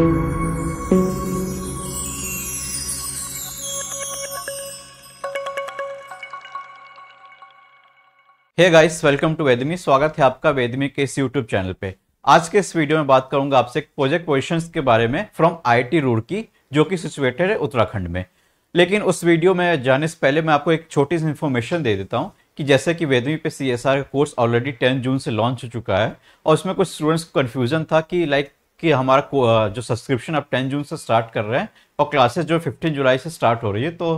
hey guys welcome to वेदमी स्वागत है आपका वेदमी के इस यूट्यूब चैनल पे आज के इस वीडियो में बात करूंगा आपसे प्रोजेक्ट क्वेश्चंस के बारे में फ्रॉम रूड रुड़की जो कि सिचुएटेड है उत्तराखंड में लेकिन उस वीडियो में जाने से पहले मैं आपको एक छोटी सी इन्फॉर्मेशन दे देता हूँ कि जैसे कि वेदमी पे सी का कोर्स ऑलरेडी टेन जून से लॉन्च हो चुका है और उसमें कुछ स्टूडेंट्स को कन्फ्यूजन था कि लाइक कि हमारा जो सब्सक्रिप्शन आप टेन जून से स्टार्ट कर रहे हैं और क्लासेस जो फिफ्टीन जुलाई से स्टार्ट हो रही है तो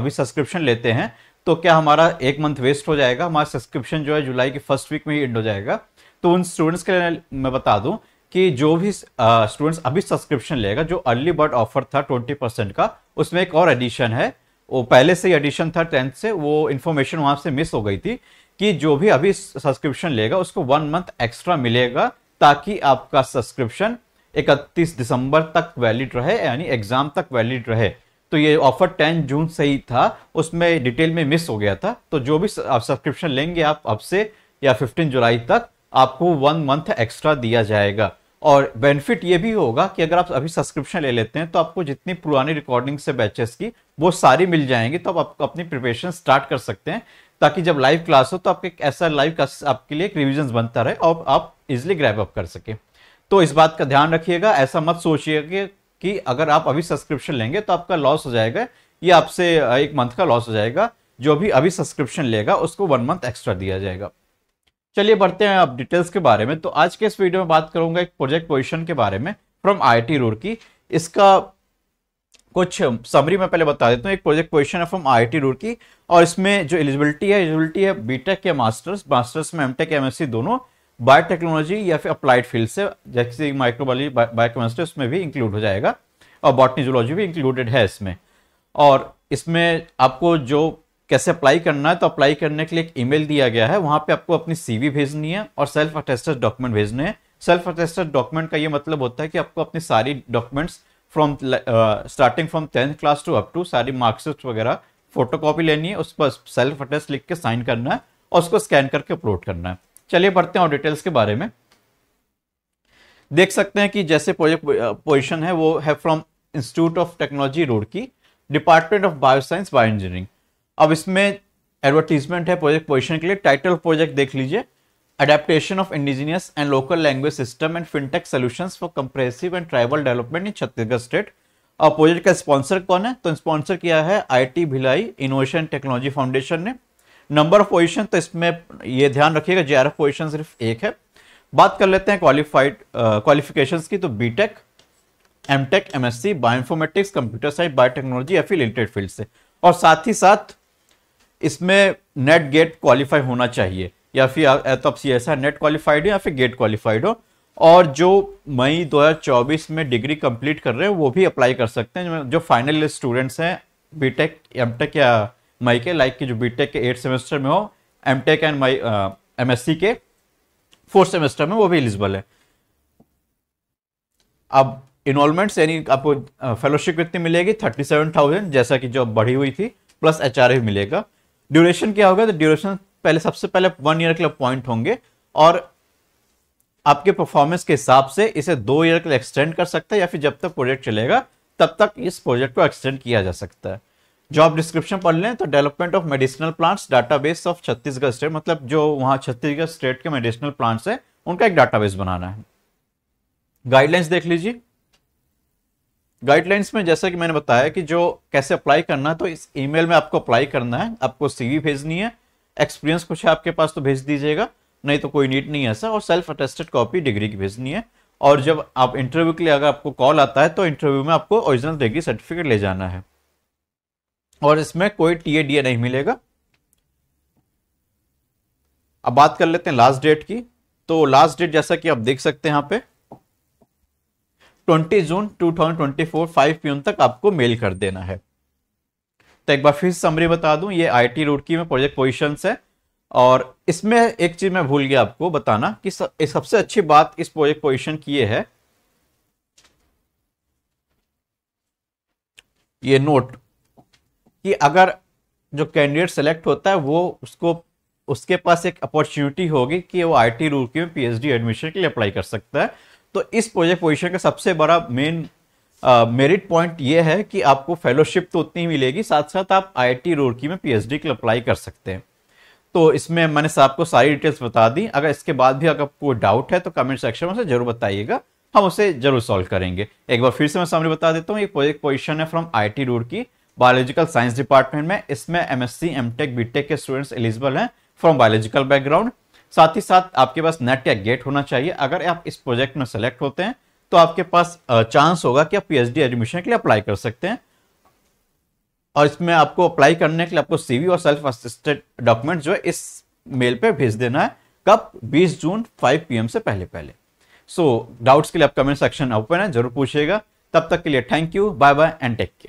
अभी सब्सक्रिप्शन लेते हैं तो क्या हमारा एक मंथ वेस्ट हो जाएगा हमारा सब्सक्रिप्शन जो है जुलाई के फर्स्ट वीक में ही एंड हो जाएगा तो उन स्टूडेंट्स के लिए मैं बता दूं कि जो भी स्टूडेंट्स अभी सब्सक्रिप्शन लेगा जो अर्ली बर्ड ऑफर था ट्वेंटी परसेंट का उसमें एक और एडिशन है वो पहले से ही एडिशन था टेंथ से वो इन्फॉर्मेशन वहाँ से मिस हो गई थी कि जो भी अभी सब्सक्रिप्शन लेगा उसको वन मंथ एक्स्ट्रा मिलेगा ताकि आपका सब्सक्रिप्शन 31 दिसंबर तक वैलिड रहे यानी एग्जाम तक वैलिड रहे तो ये ऑफर 10 जून से ही था उसमें डिटेल में मिस हो गया था तो जो भी सब्सक्रिप्शन लेंगे आप अब से या 15 जुलाई तक आपको वन मंथ एक्स्ट्रा दिया जाएगा और बेनिफिट ये भी होगा कि अगर आप अभी सब्सक्रिप्शन ले लेते हैं तो आपको जितनी पुरानी रिकॉर्डिंग से बैचेस की वो सारी मिल जाएंगी तो आप अपनी प्रिपरेशन स्टार्ट कर सकते हैं ताकि जब लाइव क्लास हो तो आपके ऐसा लाइव क्लास आपके लिए एक रिविजन बनता रहे और आप इजिली ग्रैप अप कर सके तो इस बात का ध्यान रखिएगा ऐसा मत सोचिएगा कि अगर आप अभी सब्सक्रिप्शन लेंगे तो आपका लॉस हो जाएगा या आपसे एक मंथ का लॉस हो जाएगा जो भी अभी सब्सक्रिप्शन लेगा उसको वन मंथ एक्स्ट्रा दिया जाएगा चलिए बढ़ते हैं आप डिटेल्स के बारे में तो आज के इस वीडियो में बात करूंगा एक प्रोजेक्ट पोजिशन के बारे में फ्रॉम आई टी इसका कुछ समरी में पहले बता देता हूँ एक प्रोजेक्ट पोजिशन है फ्रॉम आई टी और इसमें जो एलिजिबिलिटी है एलिजिबिलिटी है बीटेक या मास्टर्स मास्टर्स में एमटेक एमएससी दोनों बायोटेक्नोलॉजी या फिर अप्लाइड फील्ड से जैसे माइक्रोबायोलॉजी बायोकेमिस्ट्री उसमें भी इंक्लूड हो जाएगा और बॉटनी भी इंक्लूडेड है इसमें और इसमें आपको जो कैसे अप्लाई करना है तो अप्लाई करने के लिए एक ईमेल दिया गया है वहाँ पे आपको अपनी सीवी भेजनी है और सेल्फ अटेस्टेड डॉक्यूमेंट भेजने हैं सेल्फ अटेस्टेड डॉक्यूमेंट का ये मतलब होता है कि आपको अपनी सारी documents from starting from tenth class to up to सारी मार्क्सिस्ट वगैरह फोटो कॉपी लेनी है उस पर सेल्फ अटेस्ट लिख के साइन करना है और उसको स्कैन करके अपलोड करना है चलिए पढ़ते हैं और डिटेल्स के बारे में देख सकते हैं कि जैसे प्रोजेक्ट पोजिशन है वो है from institute of technology Roorkee department of bioscience bio engineering अब इसमें एडवर्टीजमेंट है प्रोजेक्ट पोजिशन के लिए टाइटल प्रोजेक्ट देख लीजिए adaptation of indigenous and local language system and fintech solution for comprehensive and tribal development in Chhattisgarh state और project का sponsor कौन है तो स्पॉन्सर किया है T Bhilai innovation technology foundation ने नंबर ऑफ पोजिशन तो इसमें ये ध्यान रखिएगा जे आर पोजिशन सिर्फ एक है बात कर लेते हैं क्वालिफाइड क्वालिफिकेशंस uh, की तो BTech MTech MSc bioinformatics computer science biotechnology related field से और साथ ही साथ इसमें नेट गेट क्वालिफाई होना चाहिए या फिर तो आप सी एस नेट क्वालिफाइड हो या फिर गेट क्वालिफाइड हो और जो मई 2024 में डिग्री कंप्लीट कर रहे हैं वो भी अप्लाई कर सकते हैं जो फाइनल स्टूडेंट्स हैं बीटेक एमटेक या मई के लाइक की जो बीटेक के एट सेमेस्टर में हो M tech and my M के फोर्थ सेमेस्टर में वो भी एलिजिबल है अब इनवॉल्वमेंट्स यानी आपको फेलोशिप uh, कितनी मिलेगी थर्टी सेवन थाउजेंड जैसा कि जो बढ़ी हुई थी प्लस एच आर मिलेगा ड्यूरेशन क्या होगा तो ड्यूरेशन पहले सबसे पहले वन ईयर के लिए पॉइंट होंगे और आपके परफॉर्मेंस के हिसाब से इसे दो ईयर के लिए एक्सटेंड कर सकता है या फिर जब तक प्रोजेक्ट चलेगा तब तक इस प्रोजेक्ट को एक्सटेंड किया जा सकता है जॉब डिस्क्रिप्शन पढ़ लें तो development of medicinal plants database of Chhattisgarh state मतलब जो वहां छत्तीसगढ़ स्टेट के मेडिसिनल प्लांट्स है उनका एक डाटाबेस बनाना है गाइडलाइंस देख लीजिए गाइडलाइंस में जैसा कि मैंने बताया कि जो कैसे अप्लाई करना है तो इस ईमेल में आपको अप्लाई करना है आपको सीवी भेजनी है एक्सपीरियंस कुछ है आपके पास तो भेज दीजिएगा नहीं तो कोई नीट नहीं है ऐसा और सेल्फ अटेस्टेड कॉपी डिग्री की भेजनी है और जब आप इंटरव्यू के लिए अगर आपको कॉल आता है तो इंटरव्यू में आपको ओरिजिनल डिग्री सर्टिफिकेट ले जाना है और इसमें कोई टी डी नहीं मिलेगा अब बात कर लेते हैं लास्ट डेट की तो लास्ट डेट जैसा कि आप देख सकते हैं यहां पे 20 जून 2024 5 पीएम तक आपको मेल कर देना है तो एक बार फिर समरी बता दूं ये आईटी रूट की में प्रोजेक्ट पोजिशन है और इसमें एक चीज मैं भूल गया आपको बताना कि सबसे अच्छी बात इस प्रोजेक्ट पोजिशन की ये है ये नोट कि अगर जो कैंडिडेट सेलेक्ट होता है वो उसको उसके पास एक अपॉर्चुनिटी होगी कि वो आई टी रूरकी में पी एडमिशन के लिए अप्लाई कर सकता है तो इस प्रोजेक्ट पोजिशन का सबसे बड़ा मेन मेरिट पॉइंट ये है कि आपको फेलोशिप तो उतनी ही मिलेगी साथ साथ आप आई टी में पीएचडी के लिए अप्लाई कर सकते हैं तो इसमें मैंने आपको सारी डिटेल्स बता दी अगर इसके बाद भी अगर आपको डाउट है तो कमेंट सेक्शन में से जरूर बताइएगा हम उसे जरूर सॉल्व करेंगे एक बार फिर से मैं सामने बता देता हूँ ये प्रोजेक्ट पोजिशन है from I T Roorkee biological science department में इसमें एमएससी एमटेक बीटेक के स्टूडेंट्स एलिजिबल हैं फ्रॉम बायोलॉजिकल बैकग्राउंड साथ ही साथ आपके पास नेट या गेट होना चाहिए अगर आप इस प्रोजेक्ट में सेलेक्ट होते हैं तो आपके पास चांस होगा कि आप पीएचडी एडमिशन के लिए अप्लाई कर सकते हैं और इसमें आपको अप्लाई करने के लिए आपको सीवी और सेल्फ असिस्टेड डॉक्यूमेंट जो है इस मेल पे भेज देना है कब बीस जून फाइव पीएम से पहले पहले सो so, डाउट्स के लिए आप कमेंट सेक्शन ओपन है जरूर पूछिएगा तब तक के लिए thank you bye bye and take care